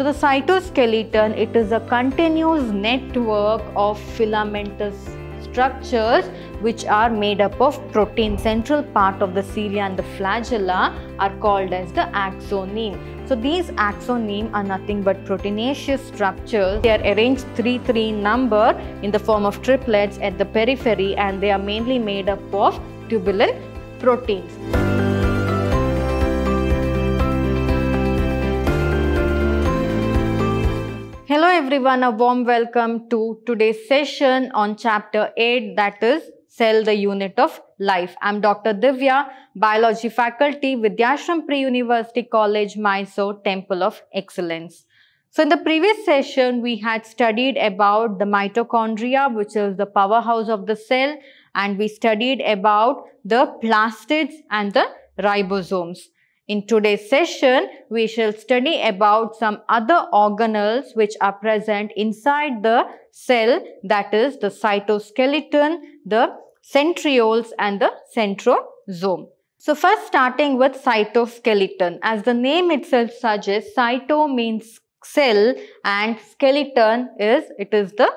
So the cytoskeleton, it is a continuous network of filamentous structures which are made up of protein. Central part of the cilia and the flagella are called as the axoneme. So these axoneme are nothing but proteinaceous structures. They are arranged 3-3 number in the form of triplets at the periphery and they are mainly made up of tubulin proteins. Hello everyone, a warm welcome to today's session on chapter 8 that is Cell the Unit of Life. I'm Dr. Divya, Biology Faculty, Vidyashram Pre-University College, Mysore, Temple of Excellence. So in the previous session, we had studied about the mitochondria, which is the powerhouse of the cell, and we studied about the plastids and the ribosomes. In today's session, we shall study about some other organelles which are present inside the cell that is the cytoskeleton, the centrioles and the centrosome. So first starting with cytoskeleton. As the name itself suggests, cyto means cell and skeleton is, it is the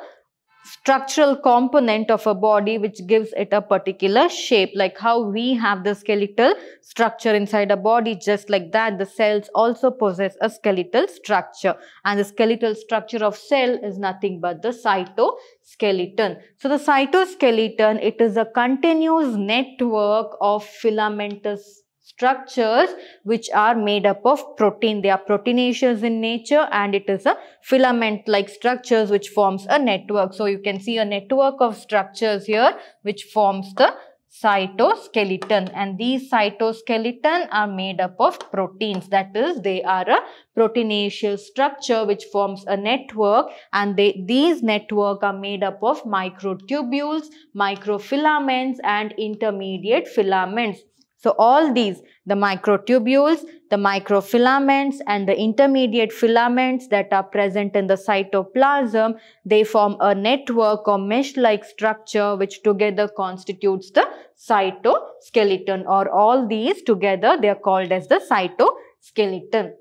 structural component of a body which gives it a particular shape like how we have the skeletal structure inside a body just like that the cells also possess a skeletal structure and the skeletal structure of cell is nothing but the cytoskeleton so the cytoskeleton it is a continuous network of filamentous structures which are made up of protein. They are proteinaceous in nature and it is a filament-like structures which forms a network. So you can see a network of structures here which forms the cytoskeleton and these cytoskeleton are made up of proteins that is they are a proteinaceous structure which forms a network and they, these network are made up of microtubules microfilaments and intermediate filaments so all these, the microtubules, the microfilaments and the intermediate filaments that are present in the cytoplasm, they form a network or mesh-like structure which together constitutes the cytoskeleton or all these together they are called as the cytoskeleton.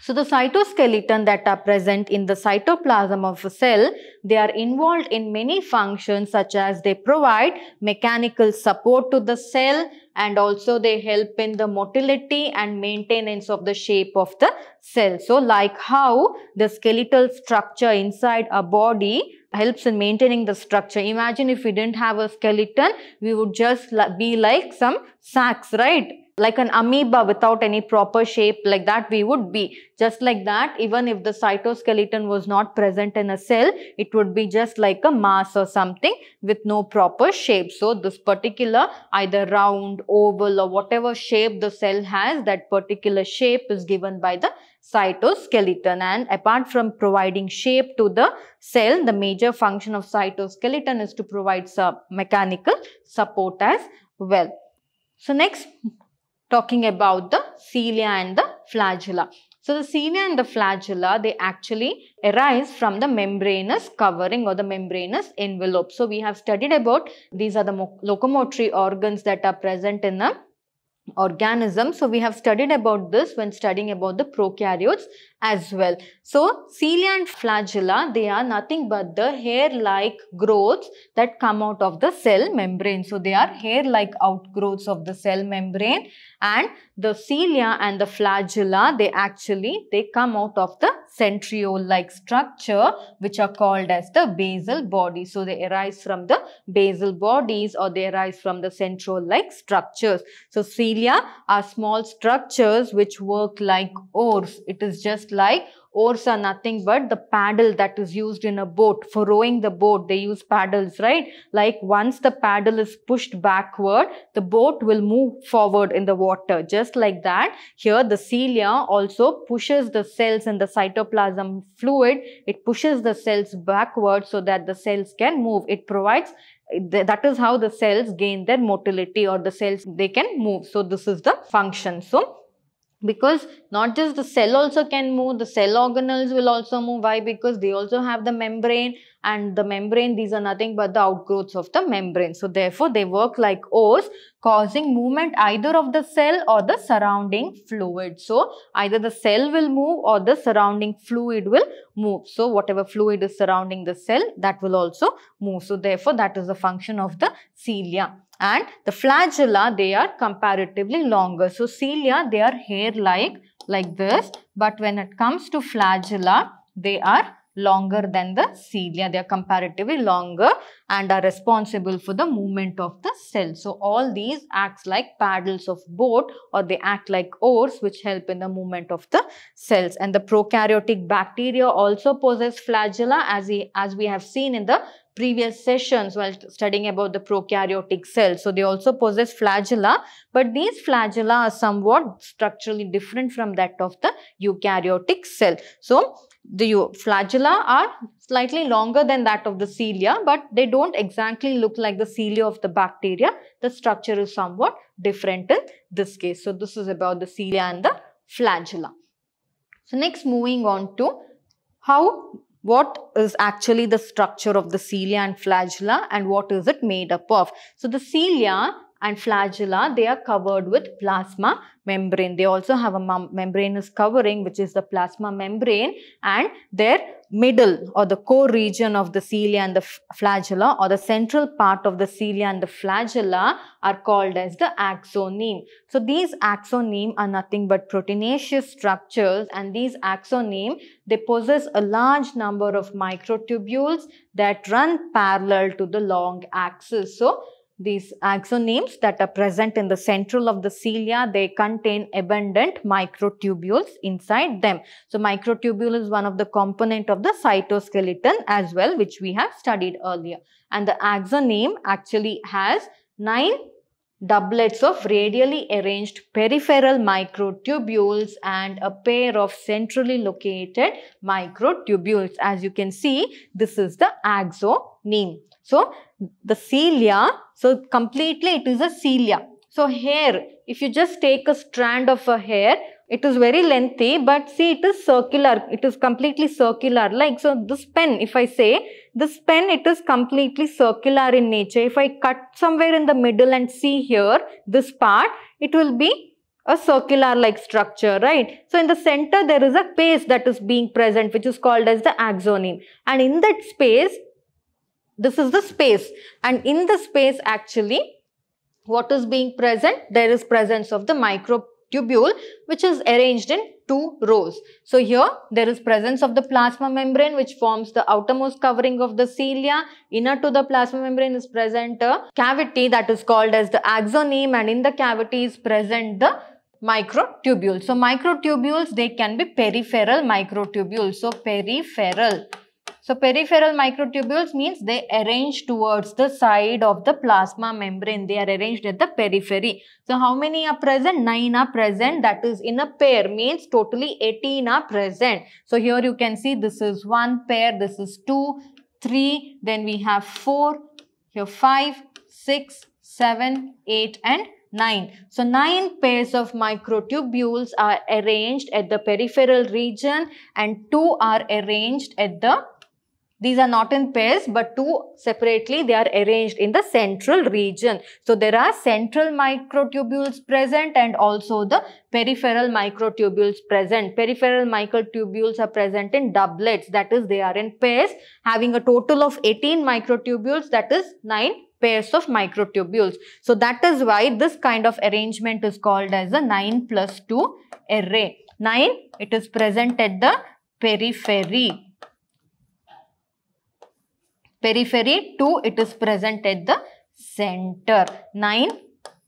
So the cytoskeleton that are present in the cytoplasm of a cell, they are involved in many functions such as they provide mechanical support to the cell, and also they help in the motility and maintenance of the shape of the cell. So like how the skeletal structure inside a body helps in maintaining the structure. Imagine if we didn't have a skeleton, we would just be like some sacks, right? like an amoeba without any proper shape like that we would be. Just like that, even if the cytoskeleton was not present in a cell, it would be just like a mass or something with no proper shape. So this particular either round, oval or whatever shape the cell has, that particular shape is given by the cytoskeleton and apart from providing shape to the cell, the major function of cytoskeleton is to provide some mechanical support as well. So next, talking about the cilia and the flagella. So the cilia and the flagella, they actually arise from the membranous covering or the membranous envelope. So we have studied about these are the locomotory organs that are present in the organism. So we have studied about this when studying about the prokaryotes as well. So cilia and flagella, they are nothing but the hair-like growths that come out of the cell membrane. So they are hair-like outgrowths of the cell membrane and the cilia and the flagella, they actually, they come out of the centriole-like structure which are called as the basal body. So they arise from the basal bodies or they arise from the centriole like structures. So cilia are small structures which work like oars. It is just like oars are nothing but the paddle that is used in a boat. For rowing the boat, they use paddles, right? Like once the paddle is pushed backward, the boat will move forward in the water. Just like that, here the cilia also pushes the cells in the cytoplasm fluid. It pushes the cells backward so that the cells can move. It provides that is how the cells gain their motility or the cells they can move so this is the function so because not just the cell also can move, the cell organelles will also move. Why? Because they also have the membrane and the membrane, these are nothing but the outgrowths of the membrane. So therefore, they work like O's causing movement either of the cell or the surrounding fluid. So either the cell will move or the surrounding fluid will move. So whatever fluid is surrounding the cell, that will also move. So therefore, that is the function of the cilia and the flagella they are comparatively longer so cilia they are hair like like this. But when it comes to flagella, they are longer than the cilia. They are comparatively longer and are responsible for the movement of the cell. So all these acts like paddles of boat or they act like oars which help in the movement of the cells. And the prokaryotic bacteria also possess flagella as, we as we have seen in the previous sessions while studying about the prokaryotic cells. So they also possess flagella, but these flagella are somewhat structurally different from that of the eukaryotic cell. So the flagella are slightly longer than that of the cilia, but they don't exactly look like the cilia of the bacteria. The structure is somewhat different in this case. So this is about the cilia and the flagella. So next moving on to how what is actually the structure of the cilia and flagella and what is it made up of. So the cilia and flagella, they are covered with plasma membrane. They also have a membranous covering, which is the plasma membrane, and their middle or the core region of the cilia and the flagella or the central part of the cilia and the flagella are called as the axoneme. So these axoneme are nothing but proteinaceous structures and these axoneme, they possess a large number of microtubules that run parallel to the long axis. So these axonemes that are present in the central of the cilia, they contain abundant microtubules inside them. So microtubule is one of the component of the cytoskeleton as well, which we have studied earlier. And the axoneme actually has nine doublets of radially arranged peripheral microtubules and a pair of centrally located microtubules. As you can see, this is the axoneme. So the cilia, so completely it is a cilia. So hair, if you just take a strand of a hair, it is very lengthy, but see it is circular. It is completely circular. Like so this pen, if I say, this pen, it is completely circular in nature. If I cut somewhere in the middle and see here, this part, it will be a circular like structure, right? So in the center, there is a space that is being present, which is called as the axoneme. And in that space, this is the space and in the space actually what is being present? There is presence of the microtubule which is arranged in two rows. So here there is presence of the plasma membrane which forms the outermost covering of the cilia. Inner to the plasma membrane is present a cavity that is called as the axoneme and in the cavity is present the microtubule. So microtubules they can be peripheral microtubules. So peripheral so peripheral microtubules means they arrange towards the side of the plasma membrane. They are arranged at the periphery. So how many are present? 9 are present. That is in a pair means totally 18 are present. So here you can see this is one pair. This is two, three. Then we have four, here five, six, seven, eight and 9. So 9 pairs of microtubules are arranged at the peripheral region and 2 are arranged at the these are not in pairs but two separately they are arranged in the central region. So there are central microtubules present and also the peripheral microtubules present. Peripheral microtubules are present in doublets that is they are in pairs having a total of 18 microtubules that is 9 pairs of microtubules. So that is why this kind of arrangement is called as a 9 plus 2 array. 9 it is present at the periphery periphery, 2 it is present at the center. 9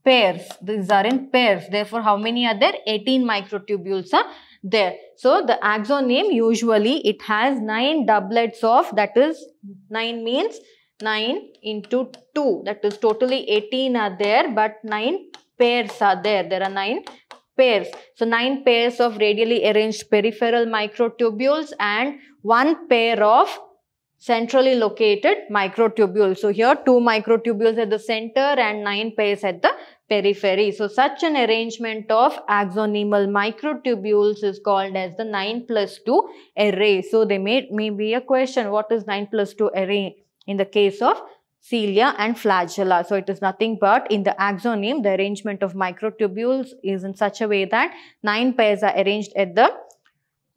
pairs, these are in pairs. Therefore, how many are there? 18 microtubules are there. So, the axon name usually it has 9 doublets of that is 9 means 9 into 2 that is totally 18 are there but 9 pairs are there. There are 9 pairs. So, 9 pairs of radially arranged peripheral microtubules and 1 pair of centrally located microtubules. So here two microtubules at the center and nine pairs at the periphery. So such an arrangement of axonemal microtubules is called as the 9 plus 2 array. So they may, may be a question what is 9 plus 2 array in the case of cilia and flagella. So it is nothing but in the axoneme the arrangement of microtubules is in such a way that 9 pairs are arranged at the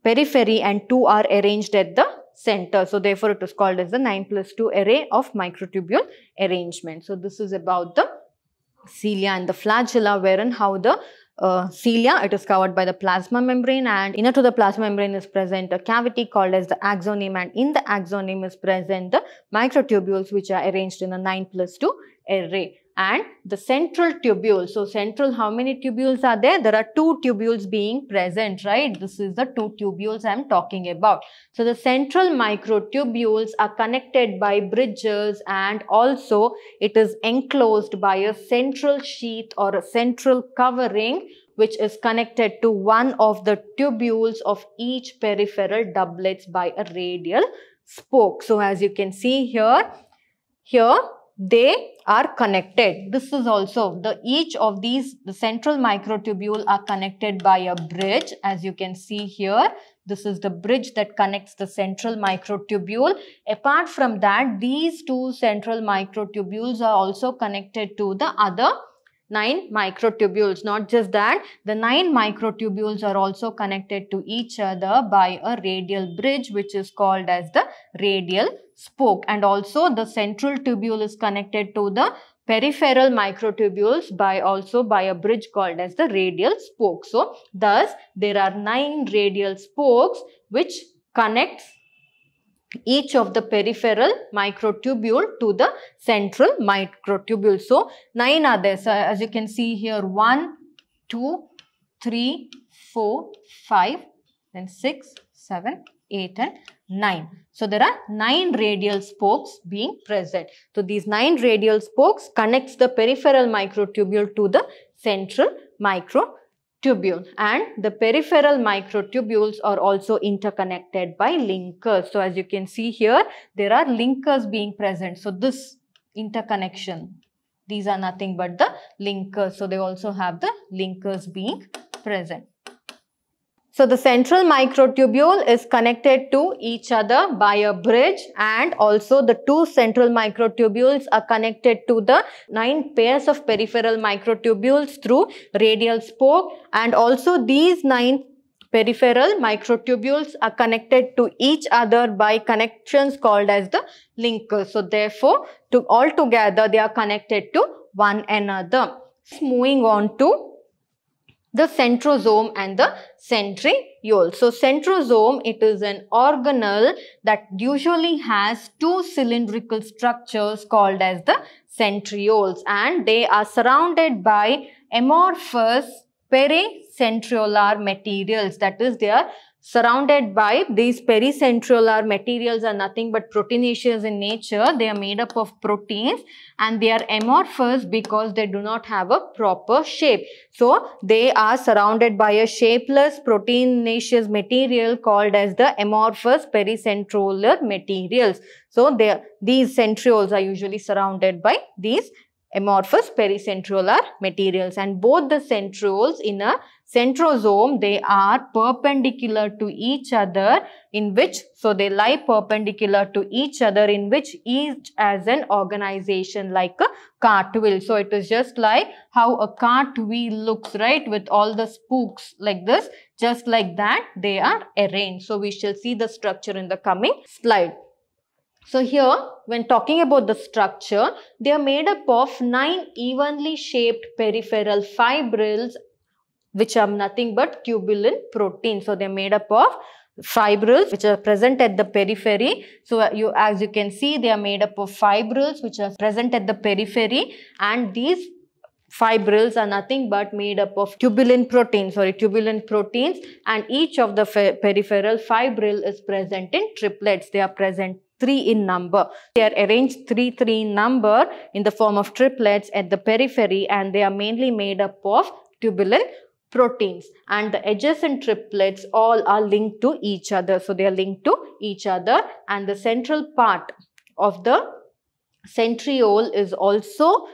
periphery and 2 are arranged at the center. So therefore, it was called as the 9 plus 2 array of microtubule arrangement. So this is about the cilia and the flagella wherein how the uh, cilia, it is covered by the plasma membrane and inner to the plasma membrane is present a cavity called as the axoneme and in the axoneme is present the microtubules which are arranged in a 9 plus 2 array and the central tubule. So central, how many tubules are there? There are two tubules being present, right? This is the two tubules I'm talking about. So the central microtubules are connected by bridges and also it is enclosed by a central sheath or a central covering which is connected to one of the tubules of each peripheral doublets by a radial spoke. So as you can see here, here they are connected. This is also the each of these the central microtubule are connected by a bridge as you can see here. This is the bridge that connects the central microtubule. Apart from that, these two central microtubules are also connected to the other 9 microtubules. Not just that, the 9 microtubules are also connected to each other by a radial bridge which is called as the radial spoke. And also the central tubule is connected to the peripheral microtubules by also by a bridge called as the radial spoke. So, thus there are 9 radial spokes which connects each of the peripheral microtubule to the central microtubule. So, 9 are there. So, as you can see here, 1, 2, 3, 4, 5, then 6, 7, 8 and 9. So, there are 9 radial spokes being present. So, these 9 radial spokes connects the peripheral microtubule to the central microtubule tubule and the peripheral microtubules are also interconnected by linkers. So as you can see here, there are linkers being present. So this interconnection, these are nothing but the linkers. So they also have the linkers being present. So the central microtubule is connected to each other by a bridge and also the two central microtubules are connected to the nine pairs of peripheral microtubules through radial spoke and also these nine peripheral microtubules are connected to each other by connections called as the linker. So therefore, to all together they are connected to one another. Moving on to the centrosome and the centriole. So centrosome, it is an organelle that usually has two cylindrical structures called as the centrioles and they are surrounded by amorphous pericentriolar materials that is they are Surrounded by these pericentrolar materials are nothing but proteinaceous in nature. They are made up of proteins and they are amorphous because they do not have a proper shape. So they are surrounded by a shapeless proteinaceous material called as the amorphous pericentrolar materials. So they, these centrioles are usually surrounded by these amorphous pericentrolar materials and both the centrioles in a centrosome they are perpendicular to each other in which so they lie perpendicular to each other in which each as an organization like a cartwheel so it is just like how a cartwheel looks right with all the spokes like this just like that they are arranged so we shall see the structure in the coming slide so here, when talking about the structure, they are made up of nine evenly shaped peripheral fibrils, which are nothing but tubulin protein. So they are made up of fibrils which are present at the periphery so uh, you as you can see they are made up of fibrils which are present at the periphery and these fibrils are nothing but made up of tubulin protein. sorry tubulin proteins and each of the peripheral fibril is present in triplets they are present three in number. They are arranged three, three in number in the form of triplets at the periphery and they are mainly made up of tubulin proteins and the adjacent triplets all are linked to each other. So they are linked to each other and the central part of the centriole is also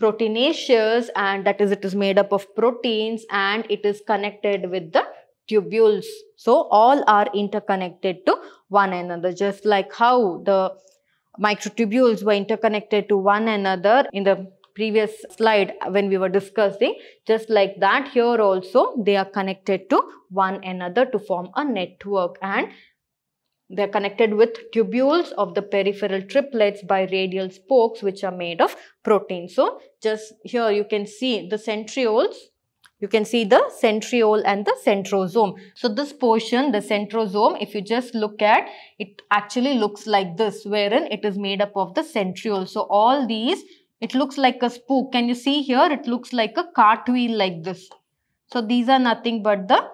proteinaceous and that is it is made up of proteins and it is connected with the tubules. So all are interconnected to one another, just like how the microtubules were interconnected to one another in the previous slide when we were discussing just like that here also they are connected to one another to form a network and they're connected with tubules of the peripheral triplets by radial spokes which are made of protein. So just here you can see the centrioles you can see the centriole and the centrosome. So this portion, the centrosome, if you just look at, it actually looks like this, wherein it is made up of the centriole. So all these, it looks like a spook. Can you see here? It looks like a cartwheel like this. So these are nothing but the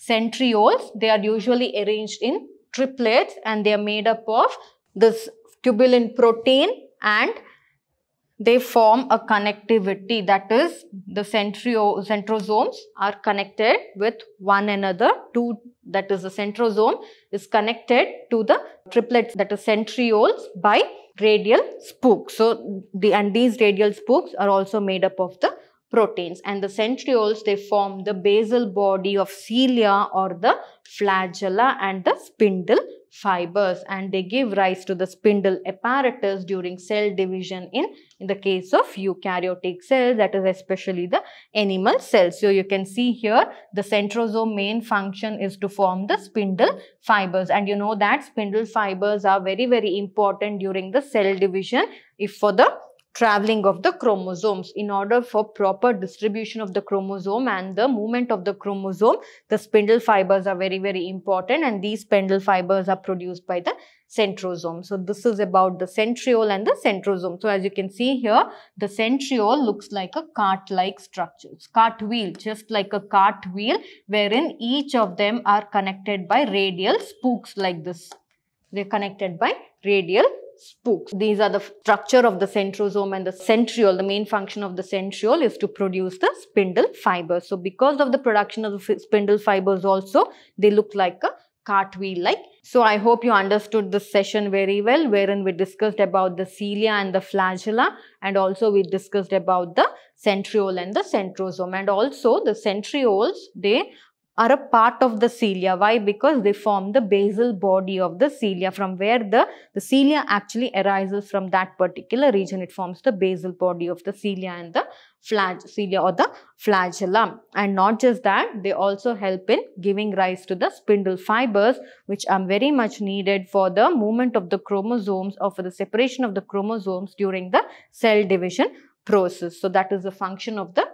centrioles. They are usually arranged in triplets and they are made up of this tubulin protein and they form a connectivity that is the centrio centrosomes are connected with one another two that is the centrosome is connected to the triplets that is centrioles by radial spokes so the and these radial spokes are also made up of the proteins and the centrioles they form the basal body of cilia or the flagella and the spindle fibers and they give rise to the spindle apparatus during cell division in, in the case of eukaryotic cells that is especially the animal cells. So you can see here the centrosome main function is to form the spindle fibers and you know that spindle fibers are very very important during the cell division if for the traveling of the chromosomes. In order for proper distribution of the chromosome and the movement of the chromosome, the spindle fibers are very, very important and these spindle fibers are produced by the centrosome. So, this is about the centriole and the centrosome. So, as you can see here, the centriole looks like a cart-like structure, cartwheel, just like a cartwheel wherein each of them are connected by radial spokes like this. They are connected by radial spooks. These are the structure of the centrosome and the centriole. The main function of the centriole is to produce the spindle fibers. So because of the production of the spindle fibers also, they look like a cartwheel like. So I hope you understood this session very well wherein we discussed about the cilia and the flagella and also we discussed about the centriole and the centrosome and also the centrioles they are a part of the cilia. Why? Because they form the basal body of the cilia from where the, the cilia actually arises from that particular region. It forms the basal body of the cilia and the cilia or the flagellum. And not just that, they also help in giving rise to the spindle fibers which are very much needed for the movement of the chromosomes or for the separation of the chromosomes during the cell division process. So that is the function of the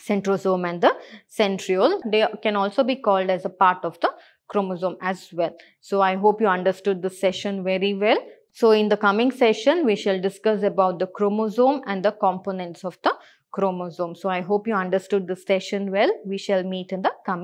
centrosome and the centriole. They can also be called as a part of the chromosome as well. So I hope you understood the session very well. So in the coming session, we shall discuss about the chromosome and the components of the chromosome. So I hope you understood the session well. We shall meet in the coming